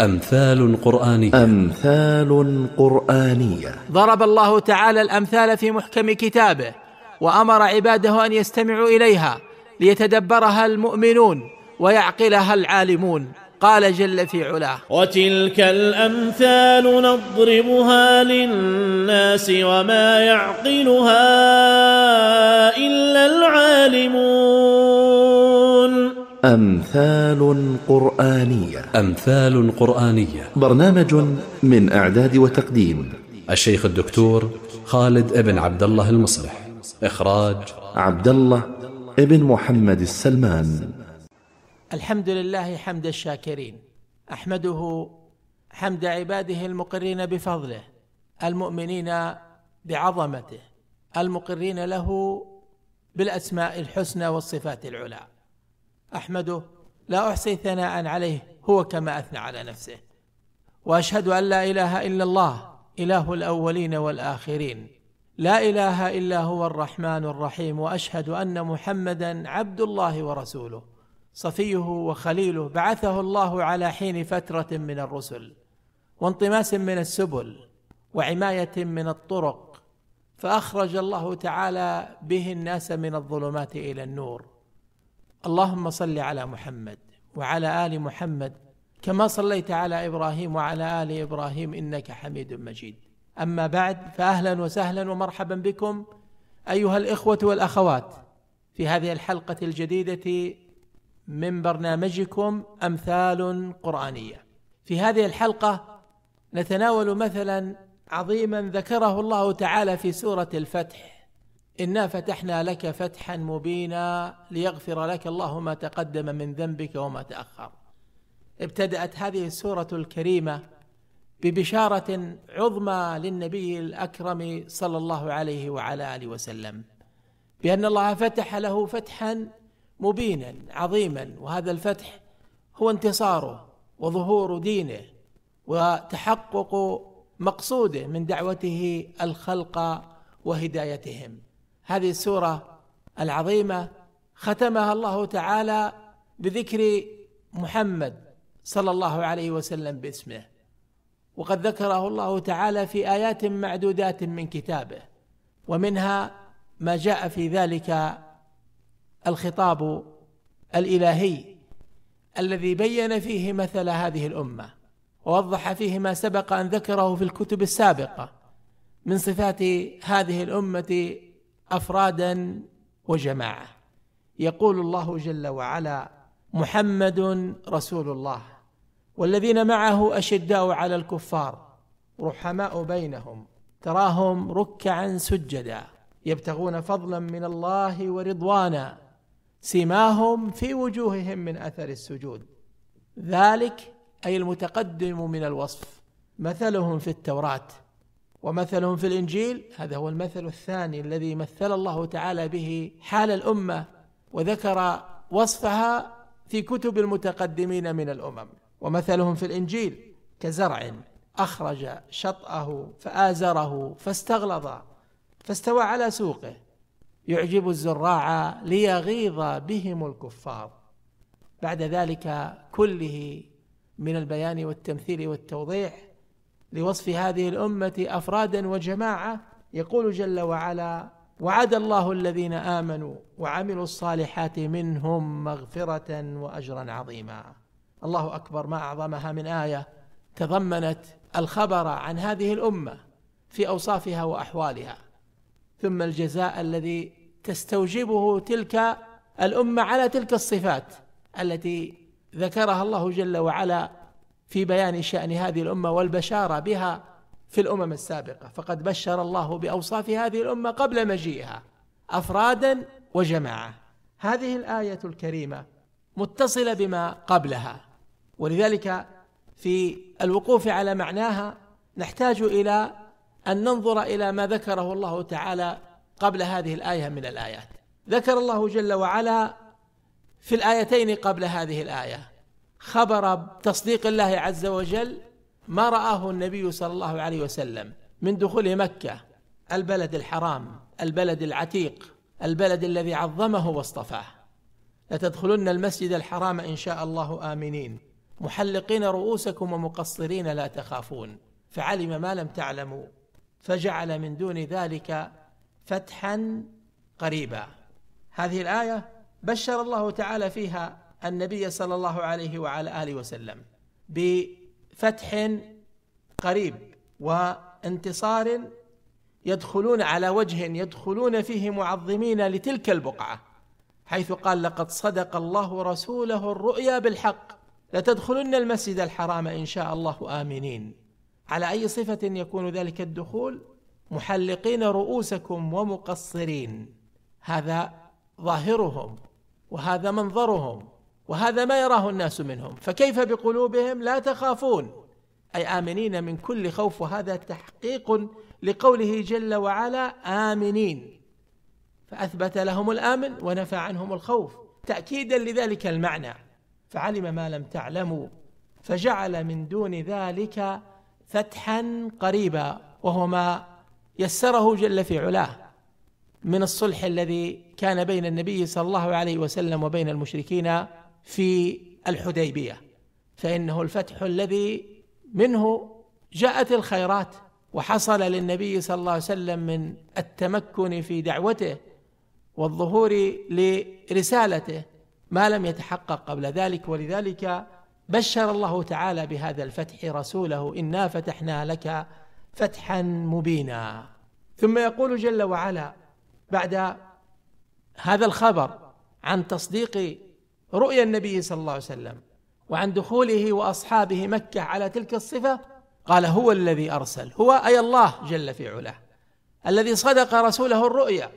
أمثال قرآنية أمثال قرآنية ضرب الله تعالى الأمثال في محكم كتابه وأمر عباده أن يستمعوا إليها ليتدبرها المؤمنون ويعقلها العالمون قال جل في علاه وتلك الأمثال نضربها للناس وما يعقلها إلا العالمون أمثال قرآنية أمثال قرآنية برنامج من إعداد وتقديم الشيخ الدكتور خالد ابن عبد الله المصلح إخراج عبد الله ابن محمد السلمان الحمد لله حمد الشاكرين أحمده حمد عباده المقرين بفضله المؤمنين بعظمته المقرين له بالأسماء الحسنى والصفات العلى احمده لا احصي ثناء عليه هو كما اثنى على نفسه واشهد ان لا اله الا الله اله الاولين والاخرين لا اله الا هو الرحمن الرحيم واشهد ان محمدا عبد الله ورسوله صفيه وخليله بعثه الله على حين فتره من الرسل وانطماس من السبل وعمايه من الطرق فاخرج الله تعالى به الناس من الظلمات الى النور اللهم صل على محمد وعلى ال محمد كما صليت على ابراهيم وعلى ال ابراهيم انك حميد مجيد اما بعد فاهلا وسهلا ومرحبا بكم ايها الاخوه والاخوات في هذه الحلقه الجديده من برنامجكم امثال قرانيه في هذه الحلقه نتناول مثلا عظيما ذكره الله تعالى في سوره الفتح انا فتحنا لك فتحا مبينا ليغفر لك الله ما تقدم من ذنبك وما تاخر ابتدات هذه السوره الكريمه ببشاره عظمى للنبي الاكرم صلى الله عليه وعلى اله وسلم بان الله فتح له فتحا مبينا عظيما وهذا الفتح هو انتصاره وظهور دينه وتحقق مقصوده من دعوته الخلق وهدايتهم هذه السوره العظيمه ختمها الله تعالى بذكر محمد صلى الله عليه وسلم باسمه وقد ذكره الله تعالى في ايات معدودات من كتابه ومنها ما جاء في ذلك الخطاب الالهي الذي بين فيه مثل هذه الامه ووضح فيه ما سبق ان ذكره في الكتب السابقه من صفات هذه الامه افرادا وجماعه يقول الله جل وعلا محمد رسول الله والذين معه اشداء على الكفار رحماء بينهم تراهم ركعا سجدا يبتغون فضلا من الله ورضوانا سماهم في وجوههم من اثر السجود ذلك اي المتقدم من الوصف مثلهم في التوراه ومثلهم في الانجيل هذا هو المثل الثاني الذي مثل الله تعالى به حال الامه وذكر وصفها في كتب المتقدمين من الامم ومثلهم في الانجيل كزرع اخرج شطاه فازره فاستغلظ فاستوى على سوقه يعجب الزراع ليغيظ بهم الكفار بعد ذلك كله من البيان والتمثيل والتوضيح لوصف هذه الامه افرادا وجماعه يقول جل وعلا وعد الله الذين امنوا وعملوا الصالحات منهم مغفره واجرا عظيما الله اكبر ما اعظمها من ايه تضمنت الخبر عن هذه الامه في اوصافها واحوالها ثم الجزاء الذي تستوجبه تلك الامه على تلك الصفات التي ذكرها الله جل وعلا في بيان شأن هذه الأمة والبشارة بها في الأمم السابقة فقد بشر الله بأوصاف هذه الأمة قبل مجيئها أفرادا وجماعة هذه الآية الكريمة متصلة بما قبلها ولذلك في الوقوف على معناها نحتاج إلى أن ننظر إلى ما ذكره الله تعالى قبل هذه الآية من الآيات ذكر الله جل وعلا في الآيتين قبل هذه الآية خبر تصديق الله عز وجل ما رآه النبي صلى الله عليه وسلم من دخول مكة البلد الحرام البلد العتيق البلد الذي عظمه واصطفاه لتدخلن المسجد الحرام إن شاء الله آمنين محلقين رؤوسكم ومقصرين لا تخافون فعلم ما لم تعلموا فجعل من دون ذلك فتحا قريبا هذه الآية بشر الله تعالى فيها النبي صلى الله عليه وعلى اله وسلم بفتح قريب وانتصار يدخلون على وجه يدخلون فيه معظمين لتلك البقعه حيث قال لقد صدق الله رسوله الرؤيا بالحق لتدخلن المسجد الحرام ان شاء الله امنين على اي صفه يكون ذلك الدخول محلقين رؤوسكم ومقصرين هذا ظاهرهم وهذا منظرهم وهذا ما يراه الناس منهم فكيف بقلوبهم لا تخافون أي آمنين من كل خوف وهذا تحقيق لقوله جل وعلا آمنين فأثبت لهم الآمن ونفى عنهم الخوف تأكيدا لذلك المعنى فعلم ما لم تعلموا فجعل من دون ذلك فتحا قريبا وهو ما يسره جل في علاه من الصلح الذي كان بين النبي صلى الله عليه وسلم وبين المشركين في الحديبيه فانه الفتح الذي منه جاءت الخيرات وحصل للنبي صلى الله عليه وسلم من التمكن في دعوته والظهور لرسالته ما لم يتحقق قبل ذلك ولذلك بشر الله تعالى بهذا الفتح رسوله انا فتحنا لك فتحا مبينا ثم يقول جل وعلا بعد هذا الخبر عن تصديق رؤيا النبي صلى الله عليه وسلم وعن دخوله واصحابه مكه على تلك الصفه قال هو الذي ارسل هو اي الله جل في علاه الذي صدق رسوله الرؤيا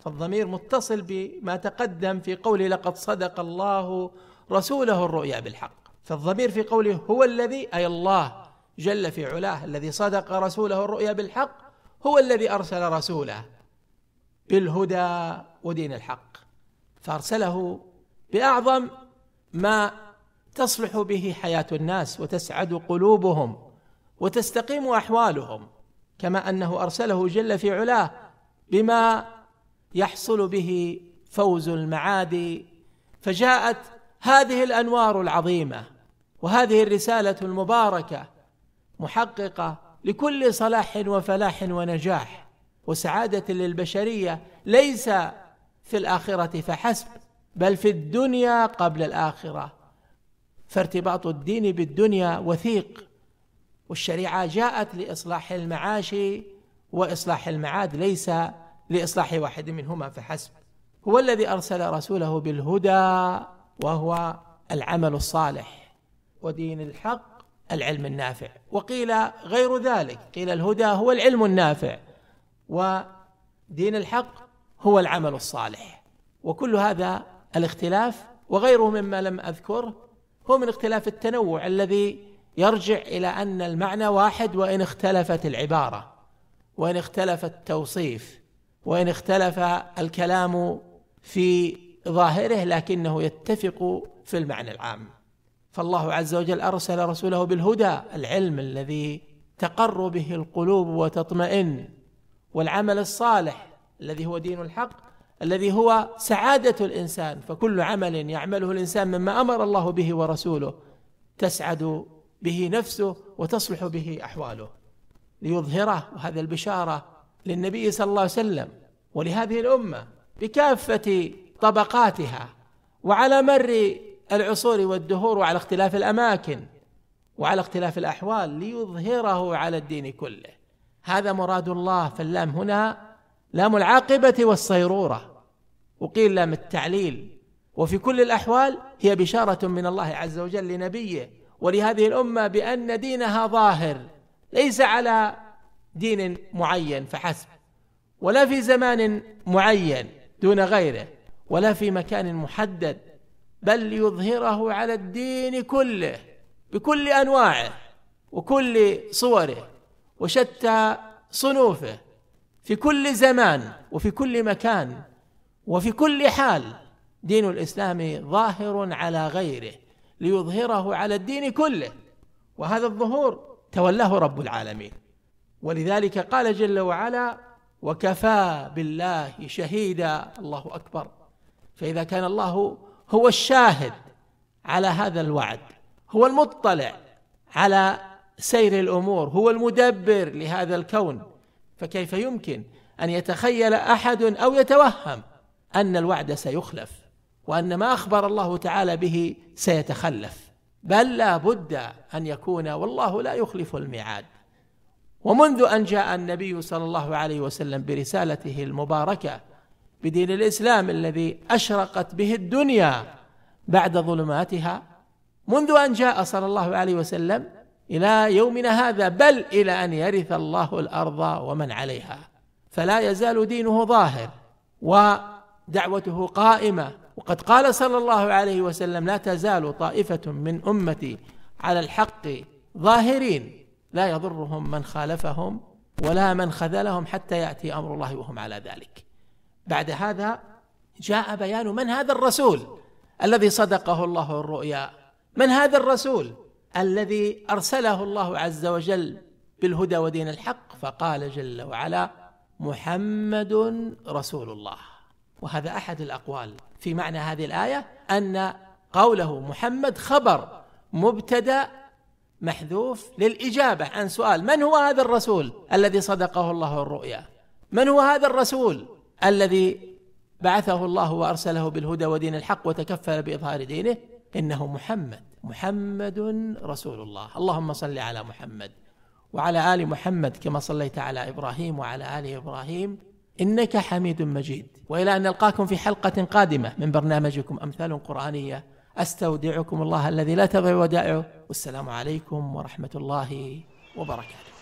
فالضمير متصل بما تقدم في قوله لقد صدق الله رسوله الرؤيا بالحق فالضمير في قوله هو الذي اي الله جل في علاه الذي صدق رسوله الرؤيا بالحق هو الذي ارسل رسوله بالهدى ودين الحق فارسله باعظم ما تصلح به حياه الناس وتسعد قلوبهم وتستقيم احوالهم كما انه ارسله جل في علاه بما يحصل به فوز المعادي فجاءت هذه الانوار العظيمه وهذه الرساله المباركه محققه لكل صلاح وفلاح ونجاح وسعاده للبشريه ليس في الاخره فحسب بل في الدنيا قبل الاخره فارتباط الدين بالدنيا وثيق والشريعه جاءت لاصلاح المعاش واصلاح المعاد ليس لاصلاح واحد منهما فحسب هو الذي ارسل رسوله بالهدى وهو العمل الصالح ودين الحق العلم النافع وقيل غير ذلك قيل الهدى هو العلم النافع ودين الحق هو العمل الصالح وكل هذا الاختلاف وغيره مما لم اذكره هو من اختلاف التنوع الذي يرجع الى ان المعنى واحد وان اختلفت العباره وان اختلف التوصيف وان اختلف الكلام في ظاهره لكنه يتفق في المعنى العام فالله عز وجل ارسل رسوله بالهدى العلم الذي تقر به القلوب وتطمئن والعمل الصالح الذي هو دين الحق الذي هو سعادة الإنسان فكل عمل يعمله الإنسان مما أمر الله به ورسوله تسعد به نفسه وتصلح به أحواله ليظهره وهذا البشارة للنبي صلى الله عليه وسلم ولهذه الأمة بكافة طبقاتها وعلى مر العصور والدهور وعلى اختلاف الأماكن وعلى اختلاف الأحوال ليظهره على الدين كله هذا مراد الله فاللام هنا لام العاقبة والصيرورة وقيل لام التعليل وفي كل الأحوال هي بشارة من الله عز وجل لنبيه ولهذه الأمة بأن دينها ظاهر ليس على دين معين فحسب ولا في زمان معين دون غيره ولا في مكان محدد بل ليظهره على الدين كله بكل انواعه وكل صوره وشتى صنوفه في كل زمان وفي كل مكان وفي كل حال دين الاسلام ظاهر على غيره ليظهره على الدين كله وهذا الظهور تولاه رب العالمين ولذلك قال جل وعلا وكفى بالله شهيدا الله اكبر فاذا كان الله هو الشاهد على هذا الوعد هو المطلع على سير الامور هو المدبر لهذا الكون فكيف يمكن ان يتخيل احد او يتوهم أن الوعد سيخلف وأن ما أخبر الله تعالى به سيتخلف بل لا بد أن يكون والله لا يخلف الميعاد ومنذ أن جاء النبي صلى الله عليه وسلم برسالته المباركة بدين الإسلام الذي أشرقت به الدنيا بعد ظلماتها منذ أن جاء صلى الله عليه وسلم إلى يومنا هذا بل إلى أن يرث الله الأرض ومن عليها فلا يزال دينه ظاهر و دعوته قائمه وقد قال صلى الله عليه وسلم لا تزال طائفه من امتي على الحق ظاهرين لا يضرهم من خالفهم ولا من خذلهم حتى ياتي امر الله وهم على ذلك بعد هذا جاء بيان من هذا الرسول الذي صدقه الله الرؤيا من هذا الرسول الذي ارسله الله عز وجل بالهدى ودين الحق فقال جل وعلا محمد رسول الله وهذا أحد الأقوال في معنى هذه الآية أن قوله محمد خبر مبتدأ محذوف للإجابة عن سؤال من هو هذا الرسول الذي صدقه الله الرؤيا من هو هذا الرسول الذي بعثه الله وأرسله بالهدى ودين الحق وتكفل بإظهار دينه إنه محمد محمد رسول الله اللهم صل على محمد وعلى آل محمد كما صليت على إبراهيم وعلى آل إبراهيم انك حميد مجيد والى ان نلقاكم في حلقه قادمه من برنامجكم امثال قرانيه استودعكم الله الذي لا تضيع ودائعه والسلام عليكم ورحمه الله وبركاته